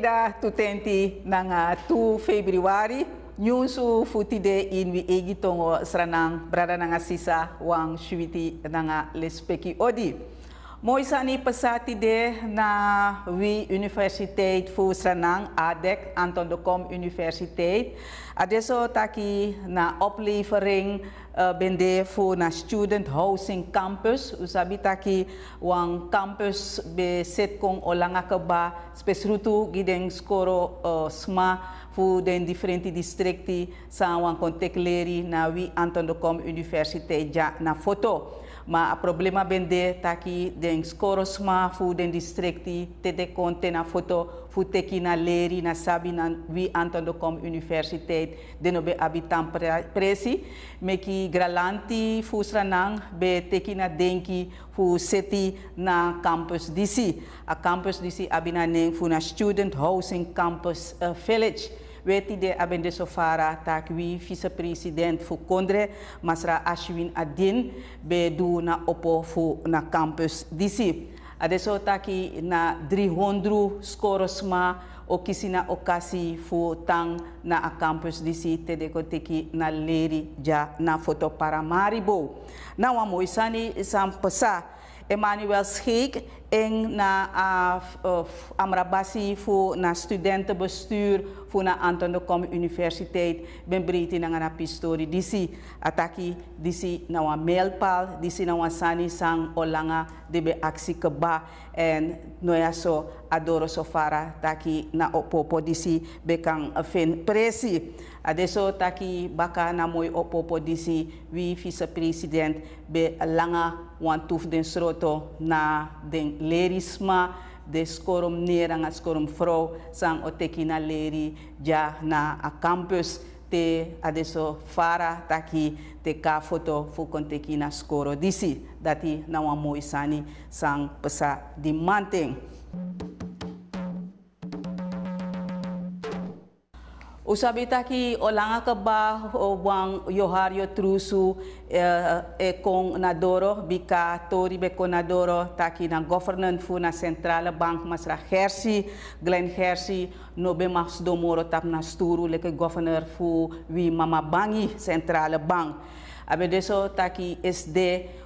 Leida tutenti nanga ah, 2 February nyunsu futide inwi egi tongo oh, sranang brada nga sisa wang shwiti nga ah, lespeki odi. Moisani pesatide na wi Universiteit Sanang, ADEC Anton de Kom Universiteit. Adesso taki na oplevering uh, eh, bende fu na student housing campus. Usabi taki wang campus be set kong olanga keba spesrutu gideng skoro uh, sma fu den differenti distrikti sa wang kontekleri na wi Anton de Kom Universiteit ja na foto ma is problema de taki den skorosma fu den distrikti tete konte na foto fu teki na leri na sabi na wi anton kom universiteit den habitant abitan presi meki gralanti fu sranang be teki na denki fu seti na campus DC. a campus DC, abina neng fu na student housing campus uh, village wetide abende sofara tak wi vice-president fu kondre masra ashwin adin be do na opo fu na campus disi adeso taki na 300 skorosma o kisi na okasi fu tang na a campus disi tedeko teki na leri ja na foto para maribo na nou, wan moisani san pesa emmanuel schik en na ah, eh, amrabasi fu na studentenbestuur voor na Anton de Universiteit ben briti na ngana pistori disi ataki disi na wa mailpal disi na wa sani sang olanga be aksi keba en noya so adoro sofara taki na opopo disi kan fin presi adeso taki baka na moy opopo disi wi vice president be langa wan tuf den sroto na den lerisma de skorom neranga vrouw fro sang otekina leri ja na a campus te adesso fara taki te ka foto fu kontekina skoro disi dati na moisani sang pesa dimanting. Usabitaki taki olanga ka ba wang yohario trusu e kong nadoro bika tori be konadoro taki na Governor, fu na centrale bank masra Gersi Glen Gersi no be mas domoro tap na sturu leke governor fu wi mama bangi centrale bank abe deso taki SD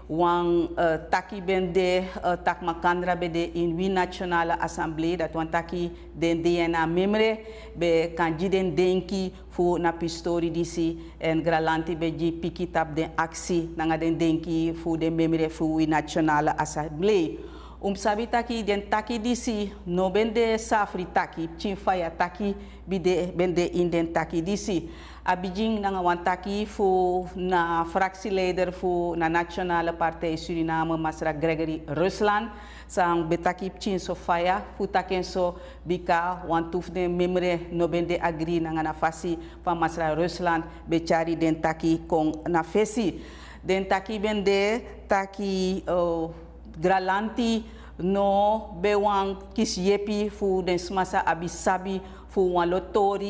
wang uh, taki ben de uh, tak makandra be in wi nationale assemblée dat wan taki den DNA memre be kan ji den denki fu na pistori disi en gralanti be ji piki tap den aksi nanga den denki fu den memre fu wi nationale assemblée um sabe taki den taki disi no bende safri taki chin faya taki bide bende inden taki disi abijing nanga wan taki fu na fraksi leader fu na nationale partei Suriname Masra Gregory Ruslan sang betaki chin so faya fu taken so bika wan tuf den memre no bende agri nanga na fasi fa Masra Rusland becari den taki kong na fesi den taki bende taki oh, gralanti no bewang kis yepi fu den smasa abisabi, sabi fu wan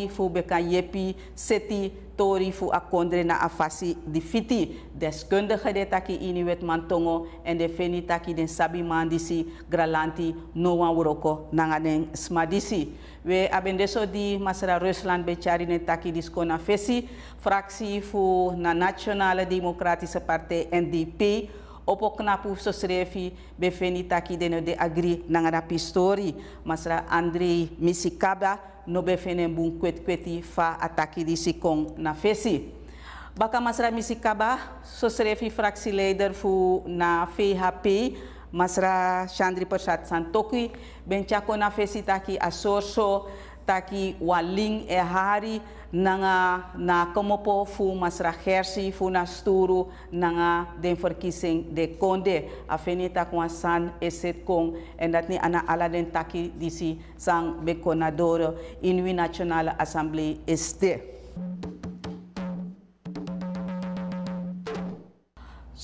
fu be yepi seti tori fu a na afasi fasi di fiti deskundige de taki ini wet mantongo en de feni taki den sabi mandisi. gralanti no wan woroko nanga den smadisi. we aben di masra rusland be cari taki diskona fesi fraksi fu na nationale democratische partij ndp Opo knapu so srefi befeni taki deno de agri nangara pistori. Masra Andrei Misikaba no befenen bun kwet kweti fa ataki di sikong na fesi. Baka masra Misikaba so srefi leader fu na VHP. Masra Chandri Persat Santoki. Ben chako na fesi taki asorso. taki waling ehari nanga na como po fu masrajersi fu nasturu nanga den verkiezing de konde afenita kwa san eset kong en dat ni ana ala den taki disi sang bekonadoro in wi nationale assemblee este.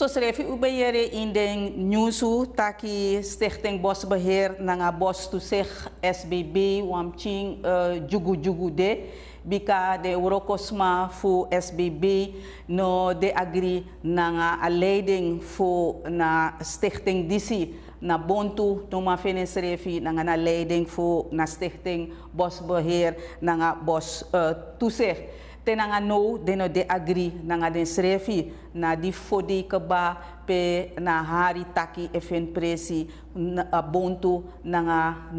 So srefi uba in indeng nyusu oh, taki stichting bosbeheer nanga bos to sech SBB wamching eh, jugu jugu de bika de urokosma fu SBB no de agri nanga a leiding fu na stichting disi na bontu tuma fene srefi nanga na leading fu na stichting bosbeheer nanga bos uh, eh, tu sech. te nanga nou deno de agri nanga den srefi na di fodi keba pe na hari taki efen presi na bontu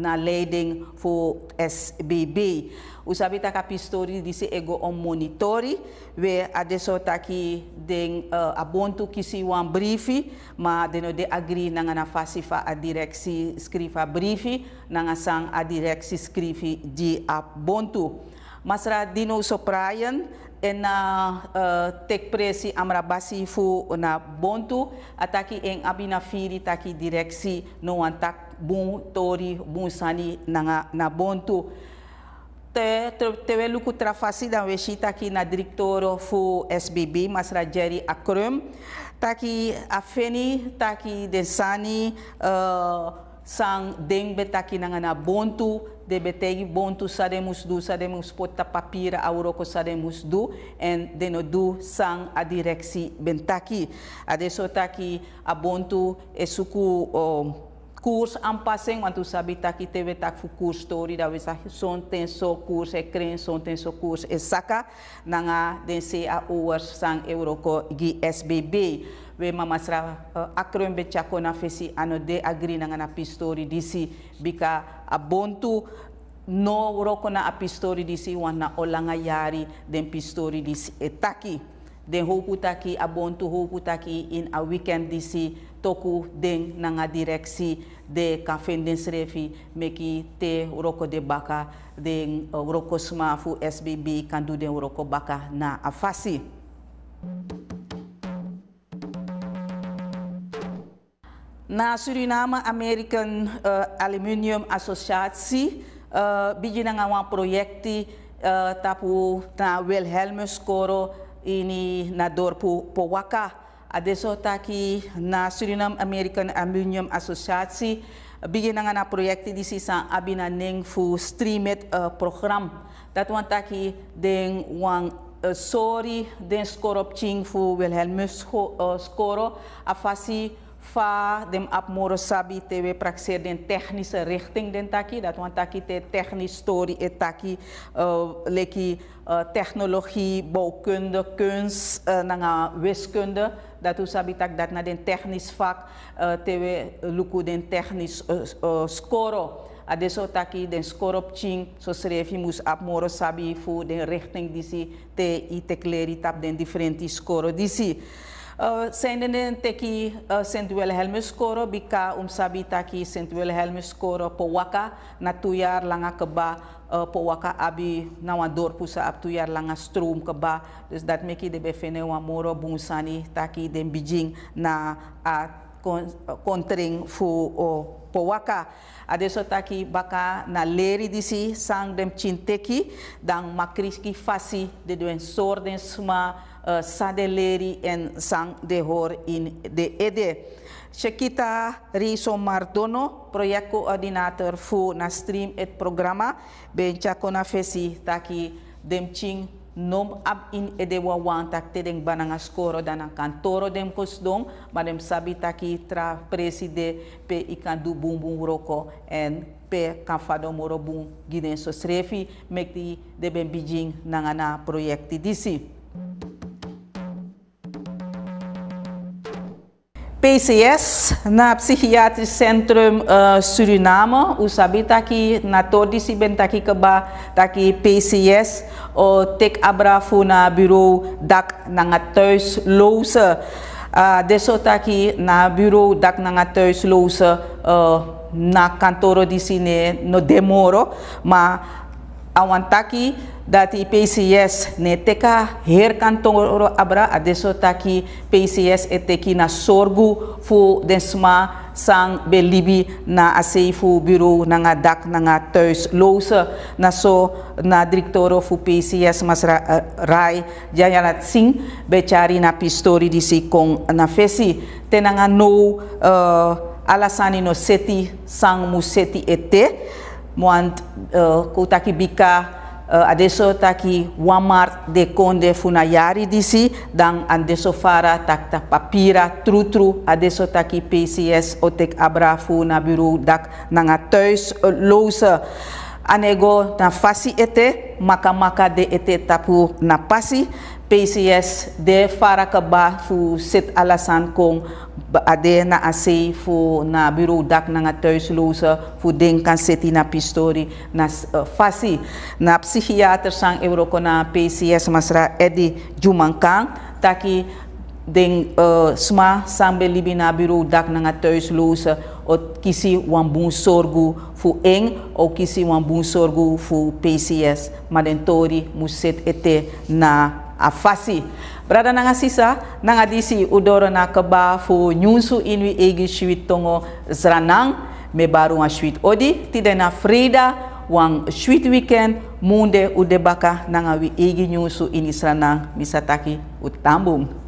na leiding fo SBB. Usabi taka pistori disi ego on monitori we adeso taki den uh, abontu kisi wan briefi ma deno de agri nanga na fasifa a direksi skrifa briefi nanga sang a direksi skrifi di abontu. Masra dino soprayan en na uh, eh, tek presi amra fu na bontu ataki en abina firi taki direksi no antak bun tori bun sani na, na bontu te, te, te we luku trafasi dan we taki na directoro fu SBB Masra Jerry Akrum taki afeni taki desani uh, sang deng betaki nangana bontu de betegi bontu sademus du sademus pota papira auroko sademus du en deno du sang a direxi bentaki adeso taki a bontu esuku o um, kurs curso wantu quando sabe tá que fu curso tori da vez son tem so curso é crem son tem so curso é nanga dense a hours sang euroko gi SBB we mama sra uh, akro en fesi ano de agri na pistori disi bika abontu no roko na a pistori disi wana olanga yari den pistori disi etaki den hokutaki abontu hokutaki in a weekend disi toku den nanga direksi de kan den srefi meki te roko de baka den uh, SBB kan do den roko baka na afasi. na Suriname American uh, Aluminium Associatie uh, biji een nga eh, tapu na Wilhelmus Koro in na dorpu Powaka adeso taki na Suriname American Aluminium Associatie biji na nga na die disi sa abina ning fu streamet uh, program dat wan taki ding wang uh, sorry den skorop ching fu Wilhelmus uh, afasi fa dem ap moro sabi we praxer den technische richting den taki dat wan taki te technisch story et taki uh, leki uh, eh, technologie bouwkunde kunst uh, nanga wiskunde dat u sabi tak dat na den technisch vak uh, we luku den technisch uh, uh, scoro adesso taki den skorop ching so srefi mus ap moro sabi fu den richting disi te i te kleri tap den differenti score disi Uh, Senenenteki uh, St. Wilhelmus Koro bika umsabita ki St. Wilhelmus Koro powaka natuyar langa keba uh, po waka abi nawa dorpu sa aptuyar langa strum keba dus dat meki de befene wa moro bungsani taki den Beijing na a kon, uh, kontering fu uh, powaka. Adesso taki baka na leri disi sang dem chinteki dan makriski fasi de duen sorden sma Eh, Sadeleri en Sang de Hor in de Ede. Shekita Riso Mardono, projectcoördinator voor na stream het programma. ben Bencha konafesi taki demching nom ab in ede wan tak te deng bananga skoro dan ang kantoro dem kosdong ma dem sabi taki tra preside pe ikan du bung roko en pe kafado fado moro srefi mekti de ben bijing nangana projekti disi. PCS na psychiatrisch Centrum uh, Suriname. U sabe taki na tordisi ben taki keba taki PCS o tek abrafu na bureau dak nanga thuisloze. Uh, ah, deso taki na bureau dak nanga thuisloze uh, eh, na kantoro disine no demoro. Ma awantaki dati PCS neteka her kantoro abra adeso taki PCS eteki na sorgu fu densma sang belibi na asei biro na nga dak na nga thuis lose na so na direktoro fu PCS mas ra, uh, eh, rai Jayanat sing becari na pistori di si kong na fesi tenanga no uh, eh, alasani no seti sang museti ete want uh, eh, kutaki bika eh, adesso taki Walmart Conde funayari disi dan andeso fara takta tak papira trutru adesso taki PCS otek abra funa bureau dak nanga thuis eh, loze anego na fasi ete maka maka de ete tapu na pasi PCS de farakaba fu sit alasan kong ade na ase fu na bureau dak na nga thuisloze fu den kan seti na pistori na uh, eh, fasi na psychiater sang euroko na PCS masra edi jumankang taki den uh, eh, sma sambe libi na bureau dak na nga thuisloze o kisi wan bun sorgu fu eng o kisi wan bun sorgu fu PCS madentori muset ete na afasi brada nanga sisa nanga disi udoro na keba fu nyunsu inwi egi shuit tongo zranang me baru nga shuit odi tidena frida wang shuit weekend munde udebaka nanga wi egi nyunsu ini zranang misataki utambung